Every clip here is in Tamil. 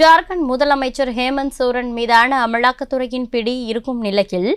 ஜார்க்கண்ட் முதலமைச்சர் ஹேமந்த் சோரன் மீதான அமலாக்கத்துறையின் பிடி இருக்கும் நிலையில்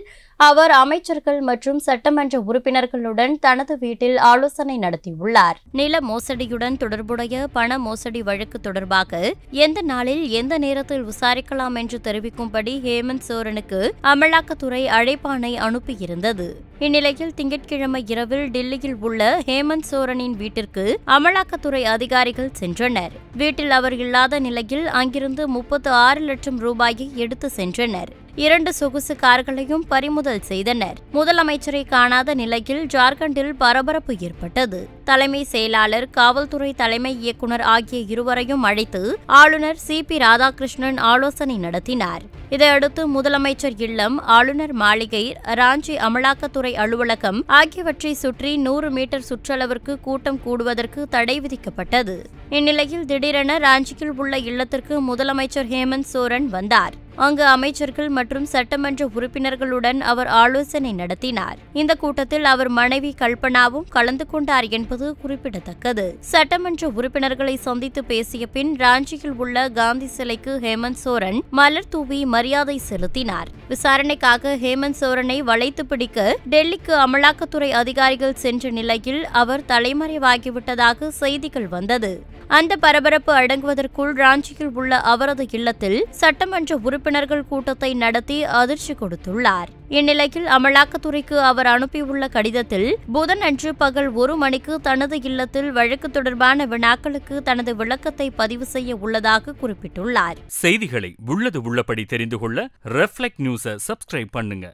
அவர் அமைச்சர்கள் மற்றும் சட்டமன்ற உறுப்பினர்களுடன் தனது வீட்டில் ஆலோசனை நடத்தியுள்ளார் நில மோசடியுடன் தொடர்புடைய பண மோசடி வழக்கு தொடர்பாக எந்த நாளில் எந்த நேரத்தில் விசாரிக்கலாம் என்று தெரிவிக்கும்படி ஹேமந்த் சோரனுக்கு அமலாக்கத்துறை அழைப்பானை அனுப்பியிருந்தது இந்நிலையில் திங்கட்கிழமை இரவில் டெல்லியில் உள்ள ஹேமந்த் சோரனின் வீட்டிற்கு அமலாக்கத்துறை அதிகாரிகள் சென்றனர் வீட்டில் அவர் இல்லாத நிலையில் அங்கிருந்து முப்பத்து ஆறு லட்சம் ரூபாயை எடுத்து சென்றனர் இரண்டு சொகுசு கார்களையும் பறிமுதல் செய்தனர் முதலமைச்சரை காணாத நிலையில் ஜார்க்கண்டில் பரபரப்பு ஏற்பட்டது தலைமை செயலாளர் காவல்துறை தலைமை இயக்குநர் ஆகிய இருவரையும் அழைத்து ஆளுநர் சி பி ராதாகிருஷ்ணன் ஆலோசனை நடத்தினார் இதையடுத்து முதலமைச்சர் இல்லம் ஆளுநர் மாளிகை ராஞ்சி அமலாக்கத்துறை அலுவலகம் ஆகியவற்றை சுற்றி நூறு மீட்டர் சுற்றளவிற்கு கூட்டம் கூடுவதற்கு தடை விதிக்கப்பட்டது இந்நிலையில் திடீரென ராஞ்சியில் உள்ள இல்லத்திற்கு முதலமைச்சர் ஹேமந்த் சோரன் வந்தார் அங்கு அமைச்சர்கள் மற்றும் சட்டமன்ற உறுப்பினர்களுடன் அவர் ஆலோசனை நடத்தினார் இந்த கூட்டத்தில் அவர் மனைவி கல்பனாவும் கலந்து கொண்டார் என்பது என்பது குறிப்பிடத்தக்கது சட்டமன்ற உறுப்பினர்களை சந்தித்து பேசிய பின் ராஞ்சியில் உள்ள காந்தி சிலைக்கு ஹேமந்த் சோரன் மலர் தூவி மரியாதை செலுத்தினார் விசாரணைக்காக ஹேமந்த் சோரனை வளைத்து பிடிக்க டெல்லிக்கு அமலாக்கத்துறை அதிகாரிகள் சென்ற நிலையில் அவர் தலைமறைவாகிவிட்டதாக செய்திகள் வந்தது அந்த பரபரப்பு அடங்குவதற்குள் ராஞ்சியில் உள்ள அவரது இல்லத்தில் சட்டமன்ற உறுப்பினர்கள் கூட்டத்தை நடத்தி அதிர்ச்சி கொடுத்துள்ளார் இந்நிலையில் அமலாக்கத்துறைக்கு அவர் அனுப்பியுள்ள கடிதத்தில் புதன் அன்று பகல் ஒரு மணிக்கு தனது இல்லத்தில் வழக்கு தொடர்பான வினாக்களுக்கு தனது விளக்கத்தை பதிவு செய்ய உள்ளதாக குறிப்பிட்டுள்ளார் செய்திகளை உள்ளது உள்ளபடி தெரிந்து கொள்ள ரெஃப்ளெக்ட் நியூஸை சப்ஸ்கிரைப் பண்ணுங்க